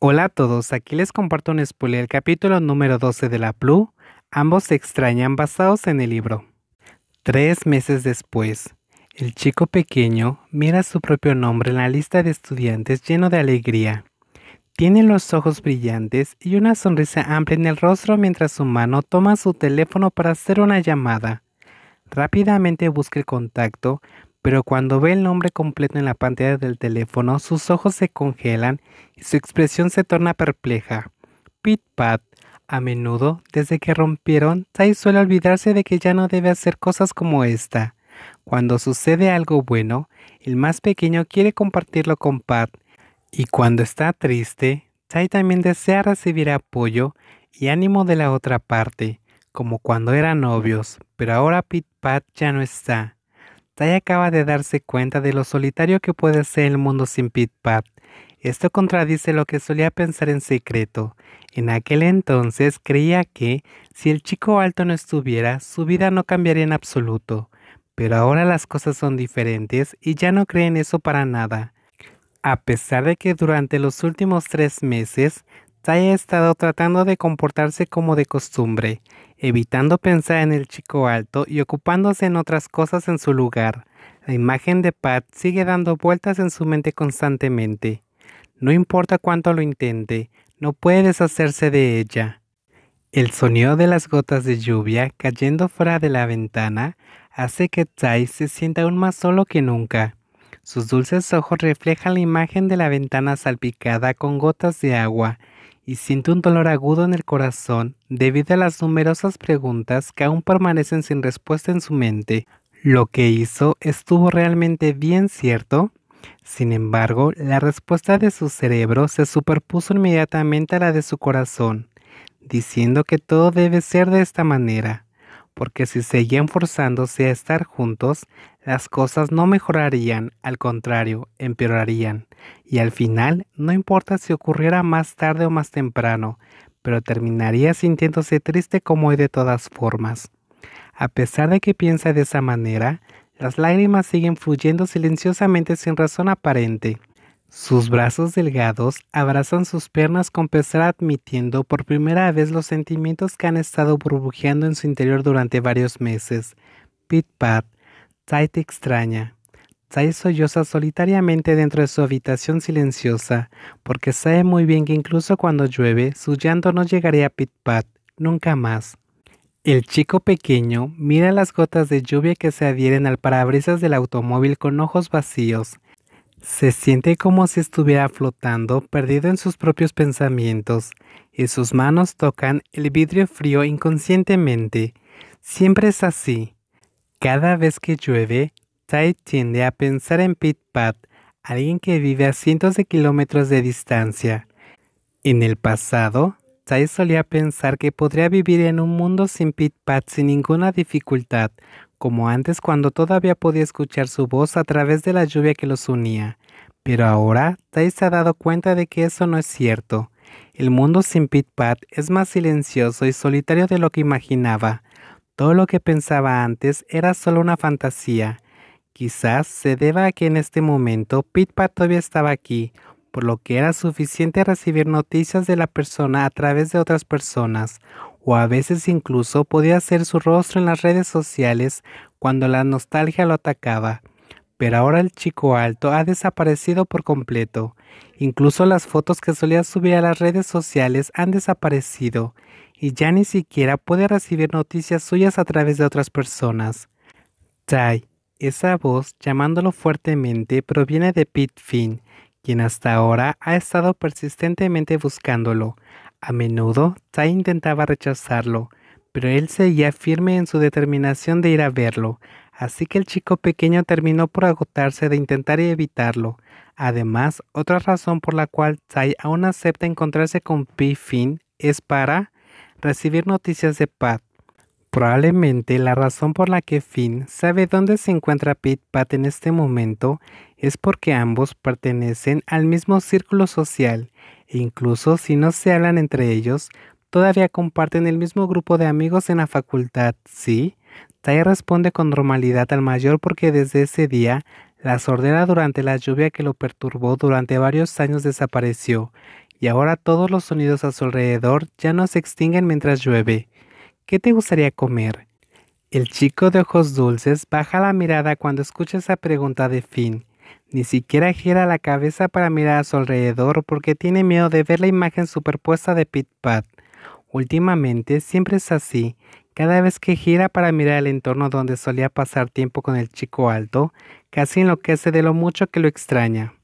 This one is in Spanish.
Hola a todos, aquí les comparto un spoiler del capítulo número 12 de la Plu, Ambos se extrañan basados en el libro. Tres meses después, el chico pequeño mira su propio nombre en la lista de estudiantes lleno de alegría. Tiene los ojos brillantes y una sonrisa amplia en el rostro mientras su mano toma su teléfono para hacer una llamada. Rápidamente busca el contacto, pero cuando ve el nombre completo en la pantalla del teléfono, sus ojos se congelan y su expresión se torna perpleja. Pit Pat, a menudo, desde que rompieron, Tai suele olvidarse de que ya no debe hacer cosas como esta. Cuando sucede algo bueno, el más pequeño quiere compartirlo con Pat, y cuando está triste, Tai también desea recibir apoyo y ánimo de la otra parte, como cuando eran novios, pero ahora Pit Pat ya no está. Tai acaba de darse cuenta de lo solitario que puede ser el mundo sin Pit Pat. Esto contradice lo que solía pensar en secreto. En aquel entonces creía que, si el chico alto no estuviera, su vida no cambiaría en absoluto. Pero ahora las cosas son diferentes y ya no creen eso para nada. A pesar de que durante los últimos tres meses ha estado tratando de comportarse como de costumbre, evitando pensar en el chico alto y ocupándose en otras cosas en su lugar. La imagen de Pat sigue dando vueltas en su mente constantemente. No importa cuánto lo intente, no puede deshacerse de ella. El sonido de las gotas de lluvia cayendo fuera de la ventana hace que Tsai se sienta aún más solo que nunca. Sus dulces ojos reflejan la imagen de la ventana salpicada con gotas de agua y siente un dolor agudo en el corazón debido a las numerosas preguntas que aún permanecen sin respuesta en su mente. Lo que hizo estuvo realmente bien cierto. Sin embargo, la respuesta de su cerebro se superpuso inmediatamente a la de su corazón, diciendo que todo debe ser de esta manera porque si seguían forzándose a estar juntos, las cosas no mejorarían, al contrario, empeorarían. Y al final, no importa si ocurriera más tarde o más temprano, pero terminaría sintiéndose triste como hoy de todas formas. A pesar de que piensa de esa manera, las lágrimas siguen fluyendo silenciosamente sin razón aparente. Sus brazos delgados abrazan sus piernas con pesar admitiendo por primera vez los sentimientos que han estado burbujeando en su interior durante varios meses. Pit Pat, Tai te extraña. Tai solloza solitariamente dentro de su habitación silenciosa, porque sabe muy bien que incluso cuando llueve, su llanto no llegaría a Pit Pat, nunca más. El chico pequeño mira las gotas de lluvia que se adhieren al parabrisas del automóvil con ojos vacíos se siente como si estuviera flotando, perdido en sus propios pensamientos, y sus manos tocan el vidrio frío inconscientemente. Siempre es así. Cada vez que llueve, Tai tiende a pensar en Pit Pat, alguien que vive a cientos de kilómetros de distancia. En el pasado, Tai solía pensar que podría vivir en un mundo sin Pit Pat sin ninguna dificultad, como antes cuando todavía podía escuchar su voz a través de la lluvia que los unía. Pero ahora, Tai se ha dado cuenta de que eso no es cierto. El mundo sin Pit Pat es más silencioso y solitario de lo que imaginaba. Todo lo que pensaba antes era solo una fantasía. Quizás se deba a que en este momento Pit Pat todavía estaba aquí, por lo que era suficiente recibir noticias de la persona a través de otras personas, o a veces incluso podía hacer su rostro en las redes sociales cuando la nostalgia lo atacaba. Pero ahora el chico alto ha desaparecido por completo. Incluso las fotos que solía subir a las redes sociales han desaparecido y ya ni siquiera puede recibir noticias suyas a través de otras personas. Tai, esa voz llamándolo fuertemente proviene de Pete Finn, quien hasta ahora ha estado persistentemente buscándolo, a menudo, Tai intentaba rechazarlo, pero él seguía firme en su determinación de ir a verlo, así que el chico pequeño terminó por agotarse de intentar evitarlo. Además, otra razón por la cual Tai aún acepta encontrarse con Pi Fin es para recibir noticias de Pat. Probablemente la razón por la que Finn sabe dónde se encuentra Pete Pat en este momento es porque ambos pertenecen al mismo círculo social e incluso si no se hablan entre ellos, todavía comparten el mismo grupo de amigos en la facultad, ¿sí? Tai responde con normalidad al mayor porque desde ese día la sordera durante la lluvia que lo perturbó durante varios años desapareció y ahora todos los sonidos a su alrededor ya no se extinguen mientras llueve. ¿Qué te gustaría comer? El chico de ojos dulces baja la mirada cuando escucha esa pregunta de fin. Ni siquiera gira la cabeza para mirar a su alrededor porque tiene miedo de ver la imagen superpuesta de Pit Pat. Últimamente siempre es así. Cada vez que gira para mirar el entorno donde solía pasar tiempo con el chico alto, casi enloquece de lo mucho que lo extraña.